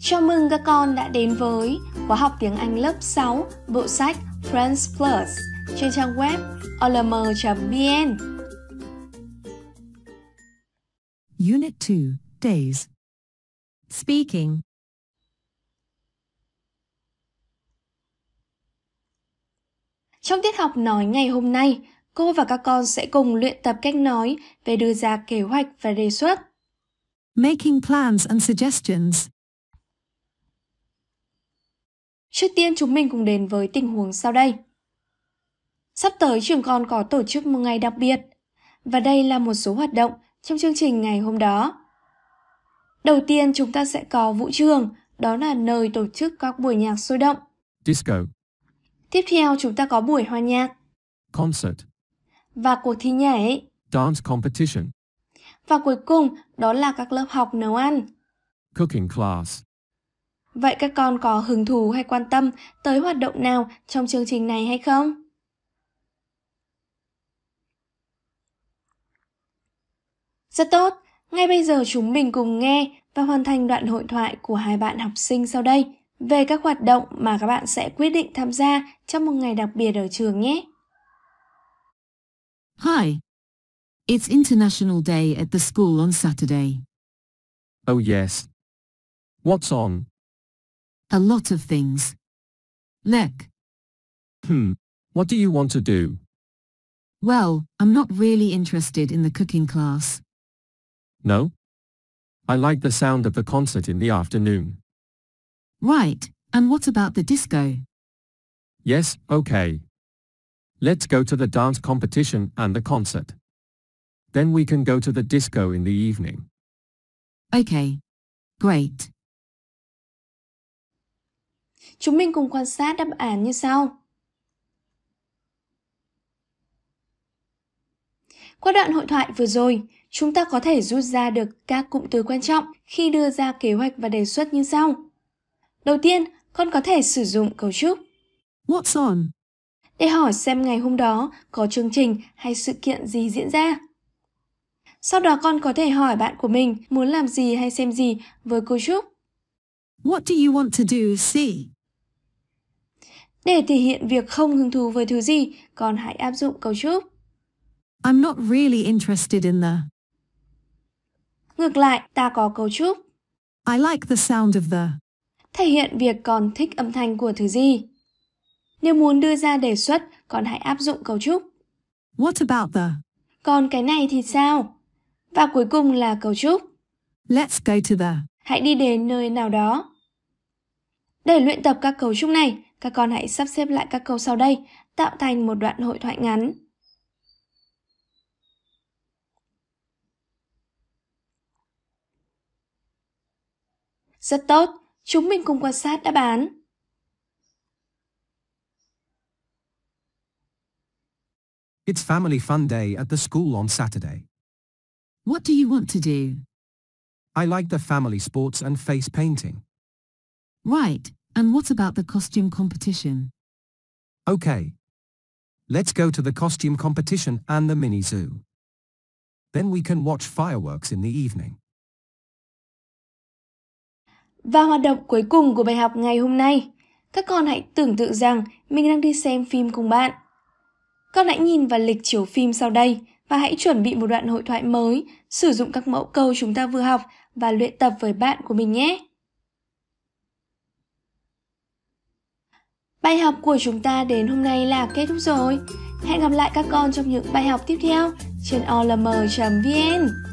Chào mừng các con đã đến với khóa học tiếng Anh lớp 6 bộ sách Friends Plus trên trang web olm.vn. Unit 2, Days Speaking Trong tiết học nói ngày hôm nay, cô và các con sẽ cùng luyện tập cách nói về đưa ra kế hoạch và đề xuất. Making plans and suggestions Trước tiên chúng mình cùng đến với tình huống sau đây. Sắp tới trường con có tổ chức một ngày đặc biệt, và đây là một số hoạt động trong chương trình ngày hôm đó. Đầu tiên chúng ta sẽ có vũ trường, đó là nơi tổ chức các buổi nhạc sôi động. Disco. Tiếp theo chúng ta có buổi hòa nhạc. Concert. Và cuộc thi nhảy. Dance competition. Và cuối cùng đó là các lớp học nấu ăn. Cooking class. Vậy các con có hứng thú hay quan tâm tới hoạt động nào trong chương trình này hay không? Rất tốt, ngay bây giờ chúng mình cùng nghe và hoàn thành đoạn hội thoại của hai bạn học sinh sau đây về các hoạt động mà các bạn sẽ quyết định tham gia trong một ngày đặc biệt ở trường nhé. Hi. It's International Day at the school on Saturday. Oh yes. What's on? A lot of things. Look. Hmm. What do you want to do? Well, I'm not really interested in the cooking class. No? I like the sound of the concert in the afternoon. Right, and what about the disco? Yes, okay. Let's go to the dance competition and the concert. Then we can go to the disco in the evening. Okay. Great. Chúng mình cùng quan sát đáp án như sau. Qua đoạn hội thoại vừa rồi, chúng ta có thể rút ra được các cụm từ quan trọng khi đưa ra kế hoạch và đề xuất như sau. Đầu tiên, con có thể sử dụng cấu trúc What's on? để hỏi xem ngày hôm đó có chương trình hay sự kiện gì diễn ra. Sau đó con có thể hỏi bạn của mình muốn làm gì hay xem gì với cấu trúc What do you want to do, see? Để thể hiện việc không hứng thú với thứ gì, con hãy áp dụng cấu trúc. I'm not really interested in the. Ngược lại, ta có cấu trúc. I like the sound of the. Thể hiện việc con thích âm thanh của thứ gì. Nếu muốn đưa ra đề xuất, con hãy áp dụng cấu trúc. What about the? Còn cái này thì sao? Và cuối cùng là cấu trúc. Let's go to the. Hãy đi đến nơi nào đó. Để luyện tập các cấu trúc này, các con hãy sắp xếp lại các câu sau đây, tạo thành một đoạn hội thoại ngắn. Rất tốt, chúng mình cùng quan sát đáp án. It's family fun day at the school on Saturday. What do you want to do? I like the family sports and face painting. Right. And what about the costume competition? Okay. Let's go to the costume competition and the mini zoo. Then we can watch fireworks in the evening. Và hoạt động cuối cùng của bài học ngày hôm nay, các con hãy tưởng tượng rằng mình đang đi xem phim cùng bạn. Con hãy nhìn vào lịch chiếu phim sau đây và hãy chuẩn bị một đoạn hội thoại mới, sử dụng các mẫu câu chúng ta vừa học và luyện tập với bạn của mình nhé. Bài học của chúng ta đến hôm nay là kết thúc rồi. Hẹn gặp lại các con trong những bài học tiếp theo trên olm.vn.